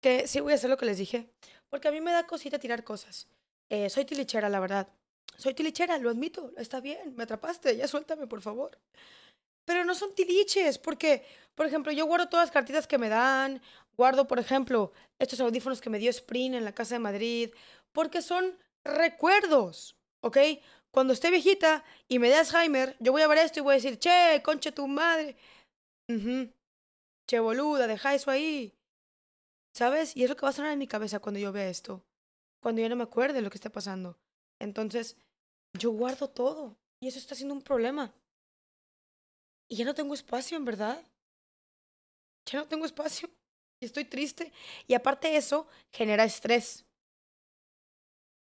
que sí voy a hacer lo que les dije, porque a mí me da cosita tirar cosas. Eh, soy tilichera, la verdad. Soy tilichera, lo admito, está bien, me atrapaste, ya suéltame, por favor. Pero no son tiliches, porque, por ejemplo, yo guardo todas las cartitas que me dan, guardo, por ejemplo, estos audífonos que me dio Sprint en la Casa de Madrid, porque son recuerdos, ¿ok? Cuando esté viejita y me dé Alzheimer, yo voy a ver esto y voy a decir, che, concha tu madre. Che, boluda, deja eso ahí. ¿sabes? Y es lo que va a sonar en mi cabeza cuando yo vea esto, cuando yo no me acuerde lo que está pasando. Entonces, yo guardo todo y eso está siendo un problema. Y ya no tengo espacio, en verdad. Ya no tengo espacio y estoy triste. Y aparte eso, genera estrés.